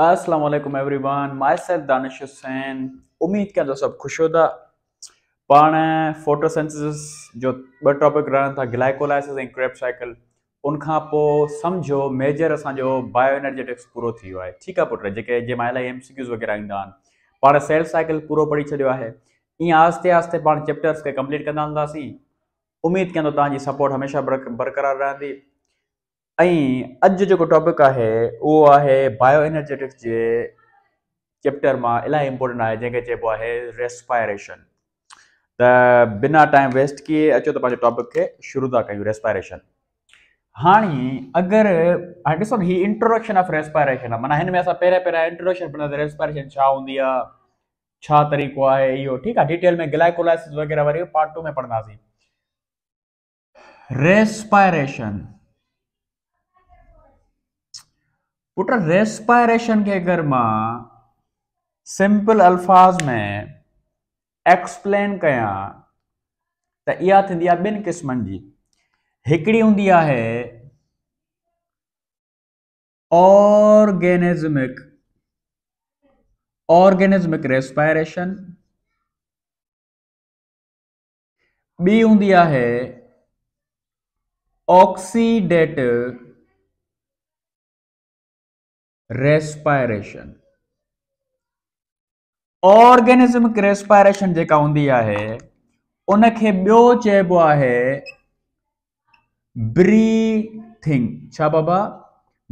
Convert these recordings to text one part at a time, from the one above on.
حسین امید वन माय सेल दानिश हुसैन پان فوٹو सभु جو था ٹاپک رہن जो گلائکولائسس टॉपिक रहनि था ان کا क्रेप साइकिल उनखां पोइ सम्झो मेजर असांजो बायोएनर्जेटिक्स पूरो थी वियो आहे ठीकु आहे पुटु जेके जीअं मां इलाही एमसिक्यूज़ वग़ैरह ईंदा आहिनि पाण सेल साइकिल पूरो पढ़ी छॾियो आहे ईअं आस्ते आहिस्ते पाण चैप्टर्स खे कंप्लीट कंदा हूंदासीं उमेदु कयूं تان सपोट سپورٹ ہمیشہ برقرار रहंदी अॼु जेको टॉपिक आहे उहो आहे बायो एनर्जेटिक्स जे चैप्टर मां इलाही इंपोर्टेंट आहे जंहिंखे चइबो आहे रेस्पायरेशन त बिना टाइम वेस्ट किए अचो त पंहिंजे टॉपिक खे शुरू था कयूं रेस्पायरेशन हाणे अगरि हाणे ॾिसो हीअ इंट्रोडक्शन ऑफ रेस्पायरेशन आहे माना हिन में असां पहिरियां पहिरियां इंट्रोडक्शन पढ़ंदासीं रेस्पायरेशन छा हूंदी आहे छा तरीक़ो आहे इहो ठीकु आहे डिटेल में ग्लाइकोलाइसिस वग़ैरह वरी पार्ट टू में पढ़ंदासीं रेस्पायरेशन पुट रेस्पायरेशन के अगर मां सिंपल अल्फाज में एक्सप्लेन क्या त इहा थींदी आहे ॿिनि क़िस्मनि जी हिकिड़ी हूंदी आहे ऑर्गेनिज़मिक रेस्पायरेशन बी हूंदी है ऑक्सीडेटिव रेस्पाइरेशन ऑर्गेनिज़म रेस्पायरेशन जेका हूंदी आहे उनखे ॿियो चइबो आहे ब्रीथिंग छा बाबा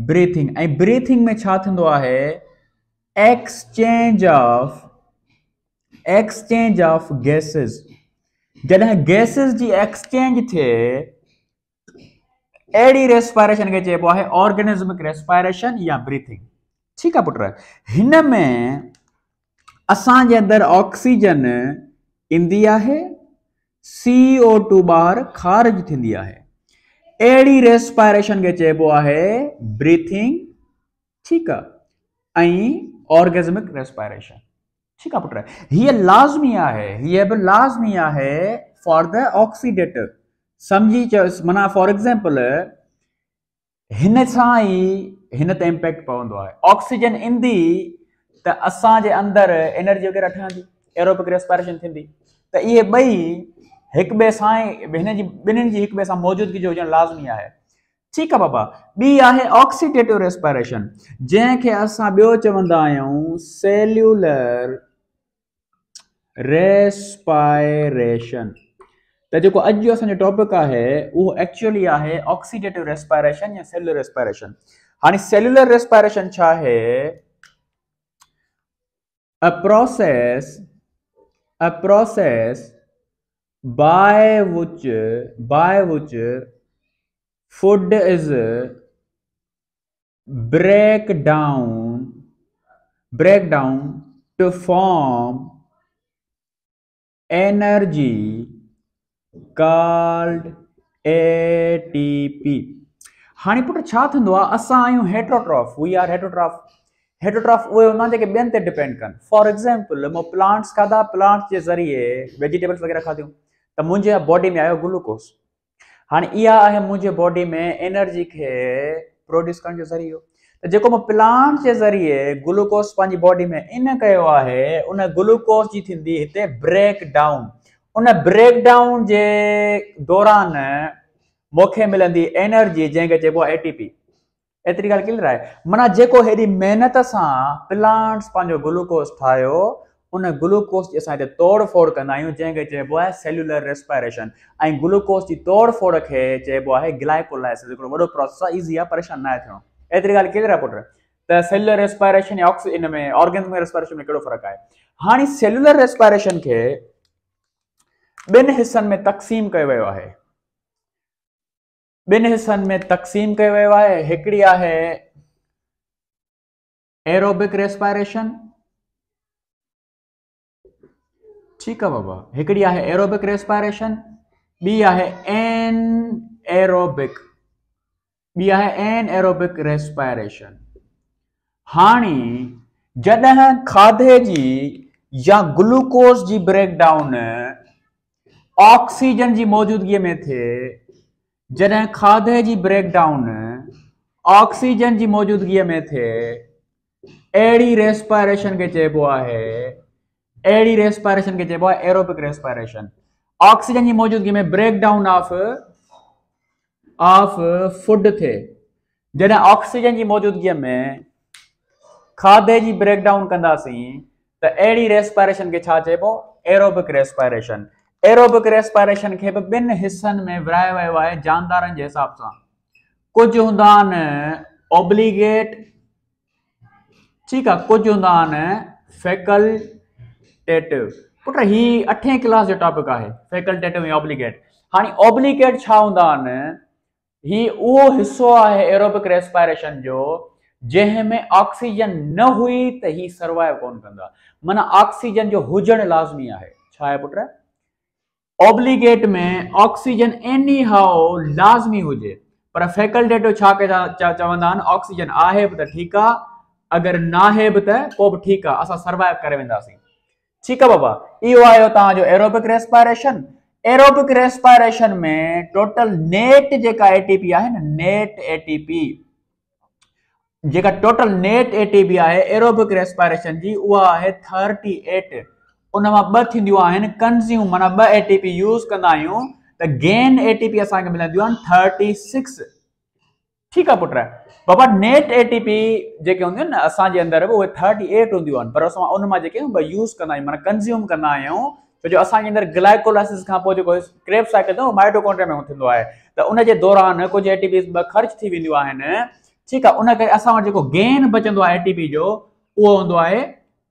ब्रीथिंग ऐं ब्रीथिंग में छा थींदो आहे exchange of exchange of gases जॾहिं गैसिस जी एक्सचेंज थिए एडी रेस्पायरेशन के चेबो है ऑर्गेनिज्मिक रेस्पायरेशन या ब्रीथिंग ठीक है पुट हिन में असां जे अंदर ऑक्सीजन ईंदी है सी ओ टू ॿाहिरि खारिज थींदी है एडी रेस्पायरेशन के चेबो है ब्रीथिंग ठीक है ऐं ऑर्गेज़मिक रेस्पायरेशन ठीक है पुट ये लाज़मी है ये भी लाज़मी है फॉर द ऑक्सीडेटिव सम्झी चयोसि माना फॉर एग्ज़ाम्पल हिन सां ई हिन ते इम्पेक्ट पवंदो आहे ऑक्सीजन ईंदी त असांजे अंदरि एनर्जी वग़ैरह ठहंदी एरोपिक रेस्पाइरेशन थींदी त इहे ॿई हिक ॿिए सां ई हिन जी ॿिन्हिनि जी हिक ॿिए सां मौजूदगी जो हुजणु लाज़मी आहे ठीकु आहे बाबा ॿी आहे ऑक्सीडेटिव रेस्पाइरेशन जंहिंखे असां ॿियो चवंदा आहियूं सेल्युलर रेस्पाइरेशन तो जेको जो असांजो टॉपिक है वो एक्चुअली है ऑक्सीडेटिव रेस्पायरेशन या सेलुलर रेस्पायरेशन हाँ सेलुलर रेस्पायरेशन छा a process a process by which by which food is break down break down to form energy हाणे पुटु छा थींदो आहे असां आहियूं heterotroph we are heterotroph heterotroph उहे हूंदा जेके ॿियनि ते डिपेंड कनि फॉर एग्ज़ाम्पल मां प्लांट्स खाधा प्लांट्स जे ज़रिए वेजिटेबल्स वग़ैरह खाधियूं त मुंहिंजे बॉडी में आयो ग्लूकोस हाणे इहा आहे मुंहिंजे बॉडी में एनर्जी खे प्रोड्यूस करण जो ज़रियो त जेको मां प्लांट्स जे ज़रिए ग्लूकोस पंहिंजी बॉडी में इन कयो आहे उन ग्लूकोस जी थींदी हिते ब्रेक डाउन उन ब्रेकडाउन जे दौरान मूंखे मिलंदी एनर्जी जंहिंखे चइबो आहे एटीपी एतिरी ॻाल्हि क्लियर आहे माना जेको हेॾी महिनत सां प्लांट्स पंहिंजो ग्लूकोस ठाहियो उन ग्लूकोस जी असां तोड़ फोड़ कंदा आहियूं जंहिंखे चइबो सेल्युलर रेस्पायरेशन ग्लूकोस की तोड़ फोड़ के चइबो है ग्लाइकोलाइसिस हिकिड़ो प्रोसेस ईज़ी आहे परेशान न आहे थियणो एतिरी क्लियर आहे पुट त सेल्युलर रेस्पायरेशन या ऑक्सीजन में ऑर्गेनिक रेस्पायरेशन में कहिड़ो फ़र्क़ु आहे हाणे सेल्युलर रेस्पायरेशन खे बिन हिस्सन में तक़सीम कयो वियो आहे ॿिनि हिसनि में तक़सीम कयो वियो आहे हिकिड़ी आहे एरोबिक रेस्पायरेशन ठीक है बाबा हिकड़ी आहे एरोबिक रेस्पायरेशन बी आहे एन एरोबिक बी आहे एन एरोबिक रेस्पायरेशन हाणी जॾहिं खाधे जी या ग्लूकोज़ जी ब्रेकडाउन ऑक्सीजन की मौजूदगी में थे जैसे खाधे की ब्रेकडाउन ऑक्सीजन की मौजूदगी में थे अड़ी रेस्पायरेशन के चइबो है अड़ी रेस्पायरेशन के चइबो है एरोबिक रेस्पायरेशन ऑक्सीजन की मौजूदगी में ब्रेकडाउन ऑफ ऑफ फूड थे जैसे ऑक्सीजन की मौजूदगी में खाधे की ब्रेकडाउन कहसी तो अड़ी रेस्पायरेशन के छा एरोबिक रेस्पायरेशन एरोबिक रेस्पायरेशन खे बि ॿिनि में विरायो वियो आहे जानदारनि जे हिसाब सां कुझु हूंदा आहिनि ओब्लिगेट ठीकु आहे कुझु फैकल्टेटिव पुट हाँ, ही अठें क्लास जो टॉपिक है फैकल्टेटिव ऐं ऑब्लिगेट हाणे ऑब्लिगेट छा हूंदा आहिनि ही उहो एरोबिक रेस्पायरेशन जो जंहिंमें ऑक्सीजन न हुई तो ही सर्वाइव कोन कंदा ऑक्सीजन जो हुजणु लाज़मी है छा आहे ऑब्लिगेट में ऑक्सीजन एनी हाउ लाजमी हुजे पर फैकल्टेटो तो छा ऑक्सीजन आहे बि त ठीकु आहे अगरि न आहे बि त पोइ बि सर्वाइव करे वेंदासीं ठीकु बाबा इहो आयो तव्हांजो एरोबिक रेस्पायरेशन एरोबिक रेस्पायरेशन में टोटल नेट जेका एटीपी आहे न नेट एटीपी जेका टोटल नेट एटीपी आहे एरोबिक रेस्पायरेशन जी उहा आहे थर्टी एट उन मां कंज़्यूम माना ॿ एटीपी यूज़ कंदा गेन एटीपी असांखे मिलंदियूं थर्टी सिक्स ठीकु आहे पुट बाबा नेट एटीपी जेके होंगे आहिनि न असांजे अंदरि उहे थर्टी एट होंद आहिनि पर उन यूज़ कंदा आहियूं कंज़्यूम क्यों आहियूं छो जो ग्लाइकोलाइसिस क्रेप साइकिल माइटोकॉन्ड्रिया में थींदो आहे त उनजे दौरान कुछ एटीपी ॿ ख़र्च थी वेंदियूं आहिनि ठीकु आहे गेन बचंदो एटीपी जो उहो हूंदो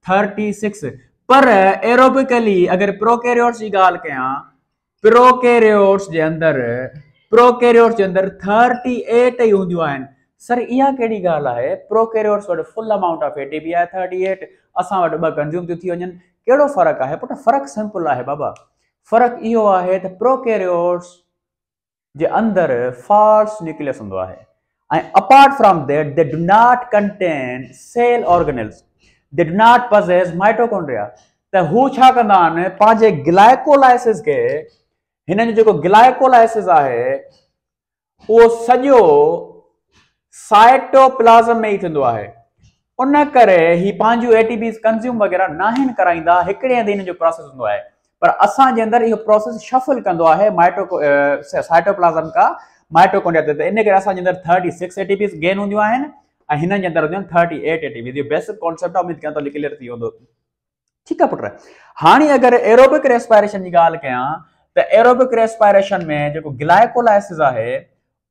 थर्टी सिक्स पर एरोबिकली अगर प्रोकेरियोड्स जी गाल कयां प्रोकेरियोड्स जे अंदर प्रोकेरियोस जे अंदर थर्टी एट ई हूंदियूं आहिनि सर इहा कहिड़ी ॻाल्हि आहे प्रोकेरियोट्स वटि फुल अमाउंट ऑफ एटीबी आहे थर्टी एट असां वटि ॿ कंज़्यूम थियूं थी वञनि कहिड़ो फ़र्क़ु आहे पुटु फ़र्क़ु सिंपल आहे बाबा फ़र्क़ु इहो आहे त प्रोकेरियोट्स जे अंदरि फॉल्स न्यूक्लियस हूंदो आहे ऐं apart from that they do not contain cell organelles did not possess mitochondria. त हू छा कंदा आहिनि पंहिंजे ग्लाइकोलाइसिस खे हिननि जेको ग्लाइकोलाइसिस आहे उहो सॼो साइटोप्लाज़म में ई थींदो आहे उन करे ही पंहिंजूं एटीपीस कंज़्यूम वग़ैरह न आहिनि कराईंदा हिकिड़े हंधि हिन प्रोसेस हूंदो आहे पर असांजे अंदरि इहो प्रोसेस शफल कंदो आहे माइटो साइटोप्लाज़म का माइटोकोंडिया ते इन करे असांजे अंदरि थर्टी सिक्स एटीपीस गेन हूंदियूं आहिनि ಅಹಿನ ಎಂತ ಥರ್ಟಿ ಏಟ್ ಏಟಿ ಇದು ಬೇಸಿಕ್ ಕಾನ್ಸೆಪ್ಟ್ ಅಮಿತ್ ಅಂತ ಲಿಖಿಲಿರ್ತೀವಿ ಒಂದು ठीक है पुट हाँ अगर एरोबिक रेस्पायरेशन जी ॻाल्हि कयां त एरोबिक रेस्पायरेशन में जेको ग्लाइकोलाइसिस आहे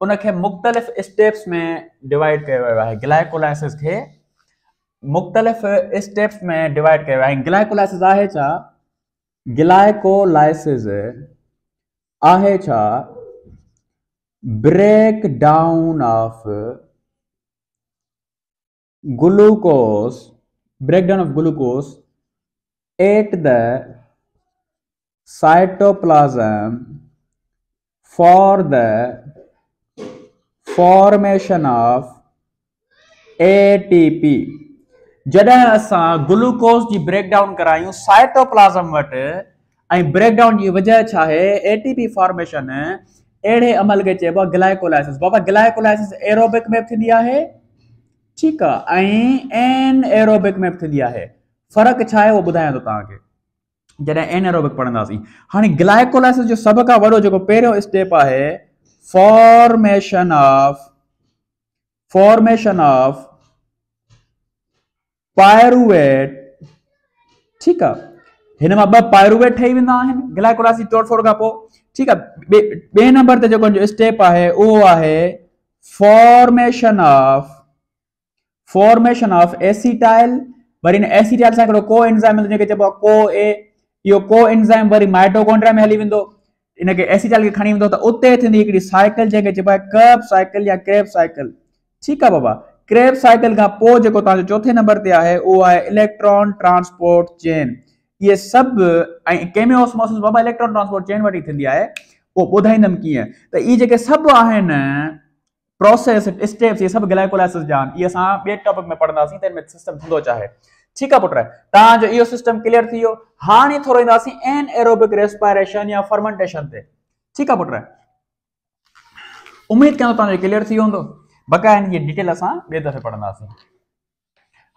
उनखे मुख़्तलिफ़ स्टेप्स में डिवाइड कयो वियो आहे मुख़्तलिफ़ स्टेप्स में डिवाइड कयो आहे ग्लाइकोलाइसिस आहे break down of glucose breakdown of glucose at the cytoplasm for the formation of ATP जॾहिं असां ग्लूकोस जी ब्रेकडाउन करायूं साइटोप्लाज़म वटि ऐं ब्रेकडाउन जी वजह छा आहे एटीपी फॉर्मेशन अहिड़े अमल खे चइबो आहे ग्लाइकोलाइसिस बाबा ग्लाइकोलाइसिस एरोबिक में बि थींदी आहे ठीक है एन एरोबिक में बि थींदी आहे फ़र्क़ु छा आहे उहो ॿुधायां थो तव्हांखे जॾहिं एन एरोबिक पढ़ंदासीं हाणे ग्लाइकोलाइसिस जो सभ खां वॾो जेको पहिरियों स्टेप है formation of formation of pyruvate ठीक है हिन मां पायरुवेट ठही वेंदा आहिनि ग्लाइकोलाइसिस टोड़फोड़ खां पोइ ठीकु आहे ॿिए नंबर ते जेको स्टेप आहे उहो आहे formation of formation of acetyl wherein acetyl cyclo coenzyme એટલે કે જે કો એ યો coenzyme વરી માઇટોકોન્ડ્રિયા માં હલી વિંદો इन के acetyl के खणी विंदो त उते थींदी हिकड़ी साइकिल जेके चइबो आहे कर्ब साइकिल या क्रेब साइकिल ठीक आहे बाबा क्रेब साइकिल खां पोइ जेको तव्हांजो चोथे नंबर ते आहे उहो आहे इलेक्ट्रॉन ट्रांसपोर्ट चेन इहे सभु ऐं केमियोस्मोसिस बाबा इलेक्ट्रॉन ट्रांसपोर्ट चेन वठी थींदी आहे पोइ ॿुधाईंदुमि कीअं त इहे जेके सभु आहिनि प्रोसेस स्टेप्स ये सब ग्लाइकोलाइसिस जान ये असां ॿिए टॉपिक में पढ़ंदासीं त इनमें सिस्टम थींदो छा आहे ठीकु आहे पुट तव्हांजो इहो सिस्टम क्लियर थी वियो हाणे थोरो ईंदासीं एन एरोबिक रेस्पायरेशन या फर्मेंटेशन ते ठीकु आहे पुट उमेद कयां थो क्लियर थी वियो हूंदो ये डिटेल असां ॿिए दफ़े पढ़ंदासीं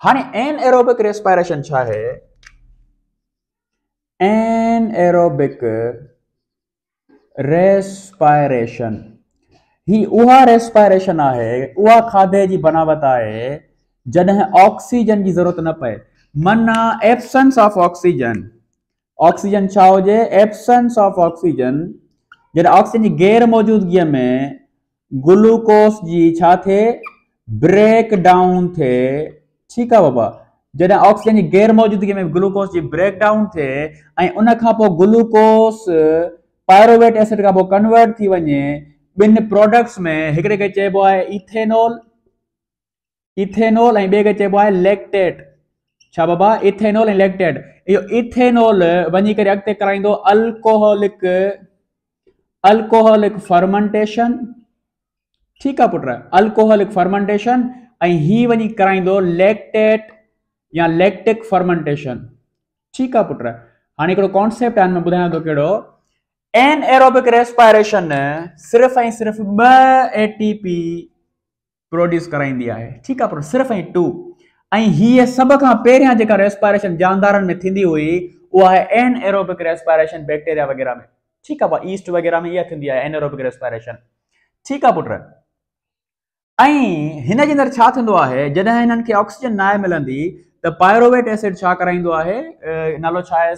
हाणे एन एरोबिक रेस्पायरेशन छा आहे एन एरोबिक ही उहा रेस्पायरेशन आहे उहा खाधे जी बनावट आहे जॾहिं ऑक्सीजन जी ज़रूरत न पए माना एब्सेंस ऑफ ऑक्सीजन ऑक्सीजन छा हुजे एब्सेंस ऑफ ऑक्सीजन जॾहिं ऑक्सीजन जी गैर मौजूदगीअ में ग्लूकोस जी छा थिए ब्रेक डाउन थिए ठीकु आहे बाबा जॾहिं ऑक्सीजन जी गैर मौजूदगीअ में ग्लूकोस जी ब्रेक डाउन थिए ऐं उनखां पोइ ग्लूकोस पायरोवेट एसिड खां पोइ कन्वर्ट थी वञे बिन प्रोडक्ट्स में हिकिड़े खे चइबो आहे इथेनॉल इथेनॉल है ॿिए खे चइबो आहे लेक्टेट छा बाबा इथेनॉल ऐं लेक्टेट यो इथेनॉल वञी करे अॻिते कराईंदो अल्कोहलिक अल्कोहोलिक फर्मेंटेशन ठीक आहे पुट अल्कोहलिक फर्मेंटेशन ऐं ही वञी कराईंदो लेक्टेट या लेक्टिक फर्मेंटेशन ठीकु आहे पुट हाणे हिकिड़ो कॉन्सेप्ट आहे मां ॿुधायां थो कहिड़ो एन एरोबिक रेस्पाइरेशन सिर्फ़ु ऐं सिर्फ़ ब एटीपी प्रोड्यूस कराईंदी आहे ठीकु आहे पर सिर्फ़ ऐं टू ऐं हीअ सभ खां पहिरियां जेका रेस्पायरेशन जानदारनि में थींदी हुई उहा आहे एन एरोबिक रेस्पाइरेशन बैक्टेरिया वग़ैरह में ठीकु आहे ईस्ट वग़ैरह में इहा थींदी आहे एनएरोबिक रेस्पायरेशन ठीकु आहे पुटु ऐं हिन जे अंदरि छा थींदो आहे जॾहिं हिननि खे ऑक्सीजन न आहे मिलंदी त पायरोवेट एसिड छा कराईंदो आहे नालो छा आहे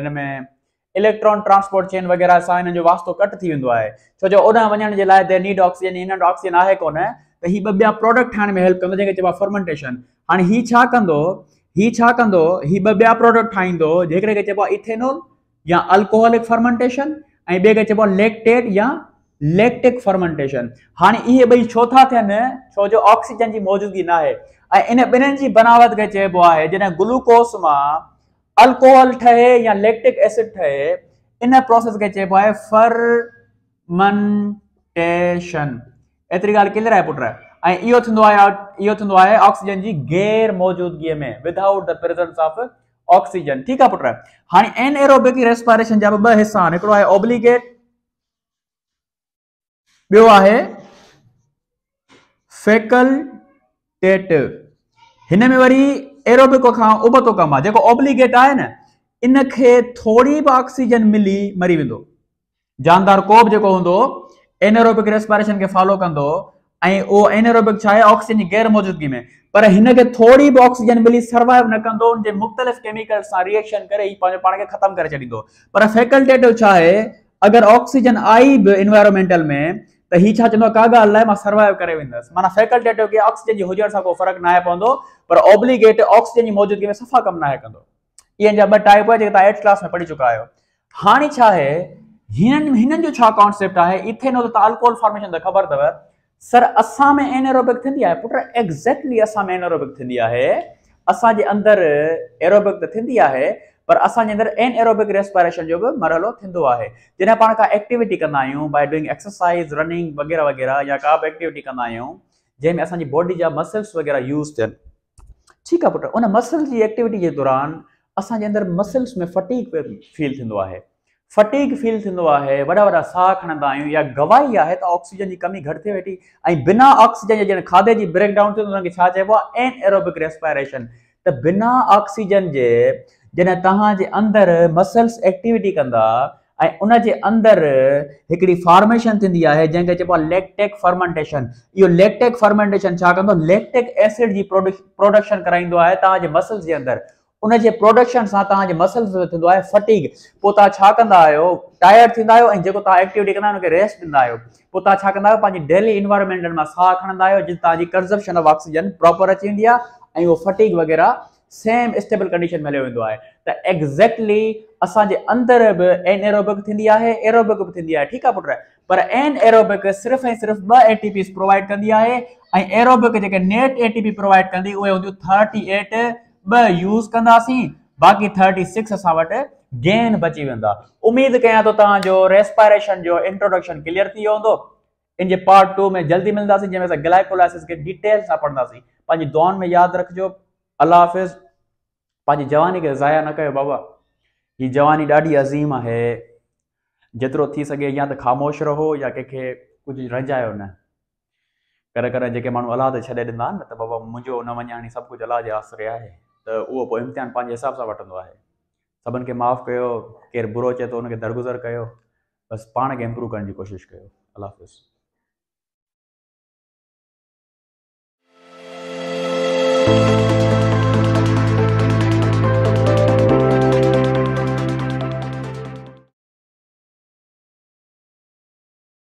हिन में इलेक्ट्रॉन ट्रांसपोर्ट चेन वग़ैरह से इन वास्तव वास्तो कट थी वेंदो आहे छो जो ओॾां वञण जे लाइ नीड ऑक्सीजन हिन ऑक्सीजन आहे कोन त प्रोडक्ट में हेल्प कंदो जंहिंखे चइबो फर्मेंटेशन हाँ हीउ छा कंदो हीउ छा कंदो हीउ ॿ प्रोडक्ट ठाहींदो जेकॾहिं चइबो या अल्कोहलिक फर्मेंटेशन ऐं ॿिए खे या लेक्टिक फर्मेंटेशन हाँ ये ॿई छो था थियनि छो जो ऑक्सीजन जी मौजूदगी ना इन ॿिन्हिनि की बनावट के चइबो आहे जॾहिं ग्लूकोस मां अल्कोहल ठहे या लेक्टिक एसिड ठहे इन प्रोसेस खे चइबो आहे फर्मनटेशन एतिरी ॻाल्हि क्लियर आहे पुट ऐं इहो थींदो आहे इहो थींदो आहे ऑक्सीजन जी गैर मौजूदगीअ में without the presence of oxygen ठीकु आहे पुट हाणे एन एरोबिक रेस्पायरेशन जा ॿ हिसा आहिनि हिकिड़ो आहे ओब्लिगेट ॿियो आहे फेकल्टेटिव हिन वरी एरोबिक खां उबतो कमु आहे जेको ऑब्लिगेट आहे इन इनखे थोरी बि ऑक्सीजन मिली मरी वो जानदार को भी जेको हूंदो एनरोबिक रेस्पिरेशन के फॉलो कह ऐं एनरोबिक छा आहे ऑक्सीजन गैर मौजूदगी में पर हिनखे थोड़ी भी ऑक्सीजन मिली सर्वाइव न कह उन मुख़्तलिफ़ केमिकल से रिएक्शन कर ई पंहिंजो पाण खे ख़तमु करे पर फैकल्टेटिव छा आहे ऑक्सीजन आई भी इन्वायरमेंटल में तो चवंदो आहे का गाल लाइ मां सर्वाइव करे वेंदसि माना फैकल्टेटिव खे ऑक्सीजन जी हुजण सां को फ़र्क़ु न पर ऑब्लिगेट ऑक्सीजन की मौजूदगी में सफ़ा कम ना आहे इन इहे जा टाइप जेके तव्हां एट क्लास में पढ़ी चुका आहियो हाणे छा आहे जो कॉन्सेप्ट आहे इथेनॉल त अल्कोहल फॉर्मेशन त ख़बर अथव सर असां में एनएरोबिक थींदी आहे पुट एक्ज़ेक्टली असां में एनएरोबिक थींदी आहे एरोबिक त पर असान अंदर एन एरोबिक रेस्पायरेशन जो भी मरहलो है जैसे जॾहिं पाण का एक्टिविटी कंदा आहियूं डूइंग एक्सरसाइज रनिंग वग़ैरह वग़ैरह या का बि एक्टिविटी कंदा आहियूं जंहिंमें बॉडी जा मसल्स वग़ैरह यूज़ थन ठीक है पुट उन मसल्स जी एक्टिविटी के दौरान असांजे अंदर मसल्स में फटीक फील है फटीक फील है वा वा वॾा साह या गवाही है तो ऑक्सीजन जी कमी घटते वेटी वेठी बिना ऑक्सीजन जे जॾहिं खाधे जी ब्रेकडाउन थिए त छा एन एरोबिक रेस्पायरेशन तो बिना ऑक्सीजन के जैसे तंदर मसल्स एक्टिविटी कंदा ऐं उन फॉर्मेशन है जैसे चब चइबो आहे लैक्टेक फर्मेंटेशन इहो लेक्टेक फर्मेंटेशन एसिड की प्रोडक्शन कराईंदो है तव्हांजे मसल्स के अंदर उन प्रोडक्शन से मसल्स में फटीग टायर जो छा एक्टिविटी कंदा आहियो रेस्ट डेली इन्वायरमेंट में साह खा जिन तव्हांजी कंज़म्पशन ऑफ ऑक्सीजन प्रॉपर अची वेंदी फटीग वग़ैरह सेम स्टेबल कंडीशन में हलो वेंदो आहे त एग्ज़ैक्टली असांजे अंदर भी एन एरोबिक थींदी आहे एरोबिक भी थींदी आहे ठीकु आहे पुट पर एन एरोबिक सिर्फ ऐं सिर्फ़ु ॿ एटीपीस प्रोवाइड कंदी आहे ऐं एरोबिक जेके नेट एटीपी प्रोवाइड कंदी उहे हूंदियूं थर्टी एट ब यूज़ कंदासीं बाक़ी थर्टी सिक्स अस गेन बची वा उम्मीद क्या तो तव्हांजो रेस्पायरेशन जो इंट्रोडक्शन क्लियर थी हों इन जे पार्ट टू में जल्दी मिलता जंहिंमें असां ग्लाइकोलाइसिस खे डिटेल सां पढ़ंदासीं पंहिंजी दुआनि में याद रखो अल्लाह हाफ़िज़ पंहिंजी जवानी खे ज़ाया न कयो बाबा हीअ जवानी ॾाढी अज़ीम आहे जेतिरो थी सघे या त ख़ामोश रहो या कंहिंखे कुझु रंजायो न कॾहिं कॾहिं जेके माण्हू अलाह ते छॾे ॾींदा आहिनि न त बाबा मुंहिंजो न वञा सभु कुझु अलाह जे आसिरे आहे त उहो पोइ इम्तिहान पंहिंजे हिसाब सां वठंदो आहे सभिनि खे माफ़ु कयो केरु बुरो अचे थो हुनखे दरगुज़र कयो बसि पाण खे इम्प्रूव करण जी कोशिशि कयो अलाहज़